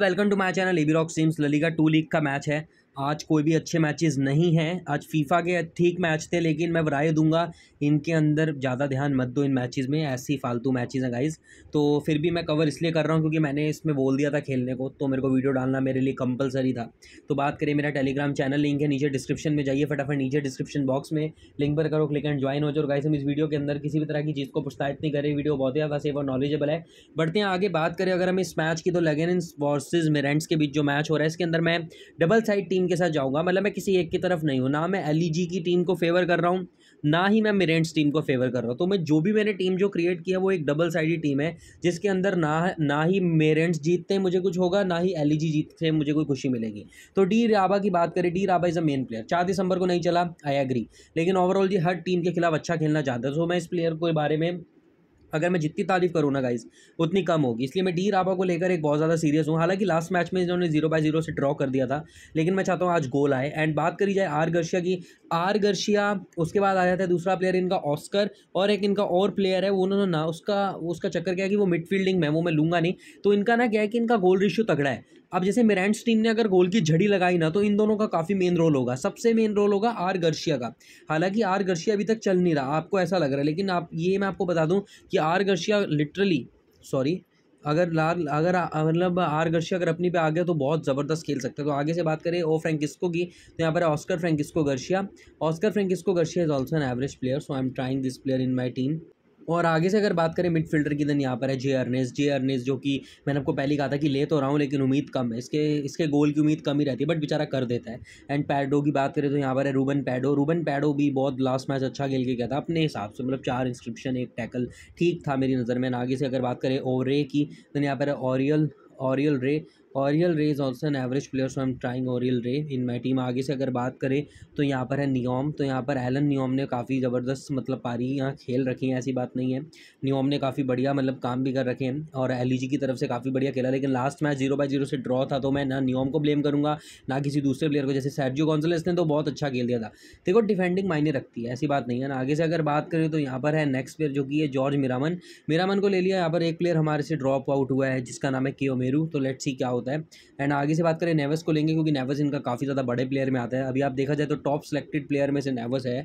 welcome to my channel ईबी रॉक सिम्स ललीगा टू लीग का मैच है आज कोई भी अच्छे मैचेस नहीं हैं आज फीफा के ठीक मैच थे लेकिन मैं राय दूंगा इनके अंदर ज़्यादा ध्यान मत दो इन मैचेस में ऐसी फालतू मैचेस हैं गाइज तो फिर भी मैं कवर इसलिए कर रहा हूँ क्योंकि मैंने इसमें बोल दिया था खेलने को तो मेरे को वीडियो डालना मेरे लिए कंपलसरी था तो बात करें मेरा टेलीग्राम चैनल लिंक है नीचे डिस्क्रिप्शन में जाइए फटाफट नीचे डिस्क्रिप्शन बॉक्स में लिंक पर करो क्लिक एंड ज्वाइन हो जाओ गाइज हम इस वीडियो के अंदर किसी भी तरह की चीज़ को प्रोत्साहित नहीं करें वीडियो बहुत ही ज़्यादा सेफ और नॉलेजेबल है बढ़ते हैं आगे बात करें अगर हम इस मैच की तो इन वर्सेज मेरेंट्स के बीच जो मैच हो रहा है इसके अंदर मैं डबल साइड टीम के साथ जाऊँगा मतलब मैं किसी एक की तरफ नहीं हूँ ना मैं एल e की टीम को फेवर कर रहा हूँ ना ही मैं मिरेंट्स टीम को फेवर कर रहा हूँ तो मैं जो भी मैंने टीम जो क्रिएट किया वो एक डबल साइड टीम है जिसके अंदर ना ना ही मेरेंट्स जीतते हैं मुझे कुछ होगा ना ही एल e जीतते हैं मुझे कोई खुशी मिलेगी तो डी राबा की बात करें D Raba is a main player चार दिसंबर को नहीं चला आई एग्री लेकिन ओवरऑल जी हर टीम के खिलाफ अच्छा खेलना चाहता है तो मैं इस प्लेयर के बारे में अगर मैं जितनी तारीफ करूँ ना गाइज उतनी कम होगी इसलिए मैं डी राबा को लेकर एक बहुत ज़्यादा सीरियस हूँ हालांकि लास्ट मैच में इन्होंने जीरो बाय जीरो से ड्रॉ कर दिया था लेकिन मैं चाहता हूँ आज गोल आए एंड बात करी जाए आर गर्शिया की आर गर्शिया उसके बाद आ जाता है दूसरा प्लेयर इनका ऑस्कर और एक इनका और प्लेयर है उन्होंने ना उसका उसका चक्कर क्या है कि वो मिडफील्डिंग में वो मैं लूँगा नहीं तो इनका ना क्या है कि इनका गोल रिश्यू तगड़ा है अब जैसे मिरांड्स टीम ने अगर गोल की झड़ी लगाई ना तो इन दोनों का काफ़ी मेन रोल होगा सबसे मेन रोल होगा आर गर्शिया का हालांकि आर गर्शिया अभी तक चल नहीं रहा आपको ऐसा लग रहा है लेकिन आप ये मैं आपको बता दूं कि आर गर्शिया लिटरली सॉरी अगर लाल अगर मतलब आर गर्शिया अगर अपनी पे आ गया तो बहुत ज़बरदस्त खेल सकता है तो आगे से बात करें ओ फ्रेंकिस्को की तो यहाँ पर Oscar Francisco Garcia Oscar Francisco Garcia is also an average player so I am trying this player in my team और आगे से अगर बात करें मिड की देन यहाँ पर है जे अर्नेस जे अर्नेस जो कि मैंने आपको पहले कहा था कि ले तो रहा हूँ लेकिन उम्मीद कम है इसके इसके गोल की उम्मीद कम ही रहती है बट बेचारा कर देता है एंड पैडो की बात करें तो यहाँ पर है रूबन पैडो रूबन पैडो भी बहुत लास्ट मैच अच्छा खेल के गया था अपने हिसाब से मतलब चार इंस्क्रिप्शन एक टैकल ठीक था मेरी नज़र में आगे से अगर बात करें ओवरे की देन यहाँ पर है Oriol Oriol Rey Oriol Rey is also an average player so am trying Oriol Rey in my team आगे से अगर बात करें तो यहाँ पर है नियोम तो यहाँ पर एलन नियोम ने काफ़ी ज़बरदस्त मतलब पारी यहाँ खेल रखी है ऐसी बात नहीं है नियोम ने काफ़ी बढ़िया मतलब काम भी कर रखे हैं और जी e की तरफ से काफ़ी बढ़िया खेला लेकिन last match zero by zero से ड्रॉ था तो मैं ना नियोम को ब्लेम करूँगा ना किसी दूसरे प्लेयर को जैसे सैर्जियो कॉन्सलेस ने तो बहुत अच्छा खेल दिया था देखो डिफेंडिंग मायने रखती है ऐसी बात नहीं है ना आगे से अगर बात करें तो यहाँ पर है नेक्स्ट प्लेयर जो कि है जॉर्ज मिरामन मिरामन को ले लिया यहाँ पर एक प्लेयर हमारे से ड्रॉप आउट हुआ है जिसका नाम है के तो लेट्स सी क्या होता है होता है एंड आगे से बात करें नेवस को लेंगे क्योंकि नेवस इनका काफ़ी ज़्यादा बड़े प्लेयर में आता है अभी आप देखा जाए तो टॉप सेलेक्टेड प्लेयर में से नेवस है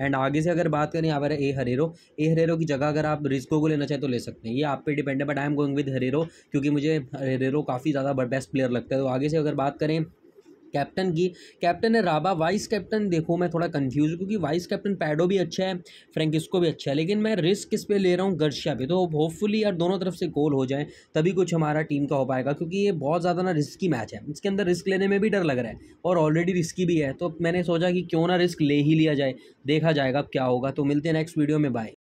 एंड आगे से अगर बात करें यहाँ पर ए हरेरो ए हरेरो की जगह अगर आप रिस्को को लेना चाहें तो ले सकते हैं ये आप पे डिपेंड है but I am going with Herero क्योंकि मुझे हरेरो काफ़ी ज़्यादा बेस्ट प्लेयर लगता है तो आगे से अगर बात करें कैप्टन की कैप्टन है राबा वाइस कैप्टन देखो मैं थोड़ा कंफ्यूज क्योंकि वाइस कैप्टन पैडो भी अच्छा है फ्रेंकिस्को भी अच्छा है लेकिन मैं रिस्क किस पे ले रहा हूँ गर्शिया पे तो होपफुली यार दोनों तरफ से गोल हो जाए तभी कुछ हमारा टीम का हो पाएगा क्योंकि ये बहुत ज़्यादा ना रिस्की मैच है इसके अंदर रिस्क लेने में भी डर लग रहा है और ऑलरेडी रिस्की भी है तो मैंने सोचा कि क्यों ना रिस्क ले ही लिया जाए देखा जाएगा क्या होगा तो मिलते हैं नेक्स्ट वीडियो में बाय